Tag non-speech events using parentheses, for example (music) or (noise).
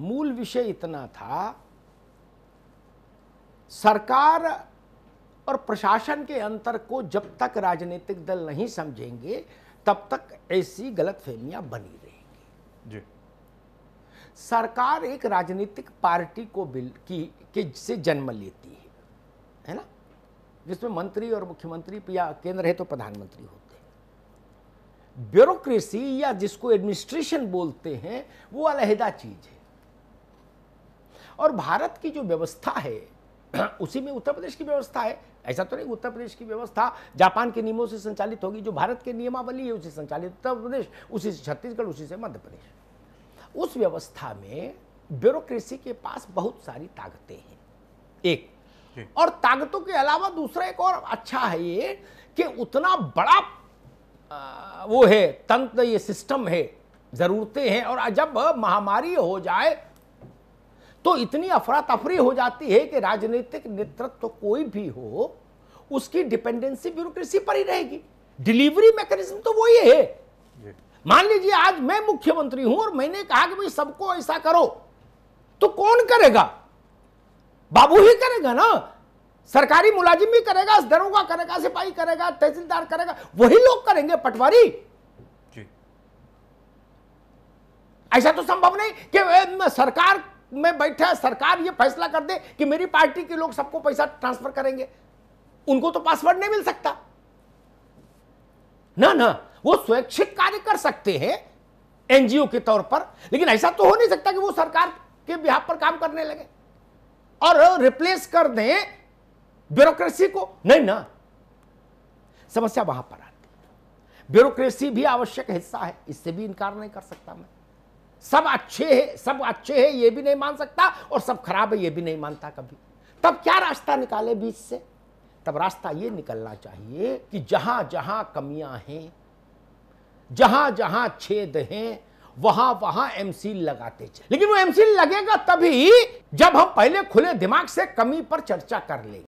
मूल विषय इतना था सरकार और प्रशासन के अंतर को जब तक राजनीतिक दल नहीं समझेंगे तब तक ऐसी गलतफहमियां बनी रहेंगी जी सरकार एक राजनीतिक पार्टी को बिल की के से जन्म लेती है है ना जिसमें मंत्री और मुख्यमंत्री या केंद्र है तो प्रधानमंत्री होते हैं ब्यूरोक्रेसी या जिसको एडमिनिस्ट्रेशन बोलते हैं वो अलहदा चीज़ है और भारत की जो व्यवस्था है (clears throat) उसी में उत्तर प्रदेश की व्यवस्था है ऐसा तो नहीं उत्तर प्रदेश की व्यवस्था जापान के नियमों से संचालित होगी जो भारत के नियमावली है उसे संचालित उत्तर प्रदेश उसी से छत्तीसगढ़ उसी से मध्य प्रदेश उस व्यवस्था में ब्यूरोक्रेसी के पास बहुत सारी ताकतें हैं एक और ताकतों के अलावा दूसरा एक और अच्छा है ये कि उतना बड़ा वो है तंत्र ये सिस्टम है ज़रूरतें हैं और जब महामारी हो जाए तो इतनी अफरा तफरी हो जाती है कि राजनीतिक नेतृत्व तो कोई भी हो उसकी डिपेंडेंसी ब्यूरोक्रेसी पर ही रहेगी डिलीवरी मैकेनिज्म तो वही है मान लीजिए आज मैं मुख्यमंत्री हूं और मैंने कहा कि भाई सबको ऐसा करो तो कौन करेगा बाबू ही करेगा ना सरकारी मुलाजिम भी करेगा दरोगा करेगा सिपाही करेगा तहसीलदार करेगा वही लोग करेंगे पटवारी ऐसा तो संभव नहीं कि सरकार में बैठा सरकार ये फैसला कर दे कि मेरी पार्टी के लोग सबको पैसा ट्रांसफर करेंगे उनको तो पासवर्ड नहीं मिल सकता ना ना वो स्वैच्छिक कार्य कर सकते हैं एनजीओ के तौर पर लेकिन ऐसा तो हो नहीं सकता कि वो सरकार के बिहार पर काम करने लगे और रिप्लेस कर दें ब्यूरोक्रेसी को नहीं ना समस्या वहां पर आती ब्यूरोक्रेसी भी आवश्यक हिस्सा है इससे भी इनकार नहीं कर सकता मैं सब अच्छे है सब अच्छे है ये भी नहीं मान सकता और सब खराब है ये भी नहीं मानता कभी तब क्या रास्ता निकाले बीच से तब रास्ता ये निकलना चाहिए कि जहां जहां कमियां हैं जहां जहां छेद हैं वहां वहां एमसील लगाते चले लेकिन वो एमसील लगेगा तभी जब हम पहले खुले दिमाग से कमी पर चर्चा कर लेंगे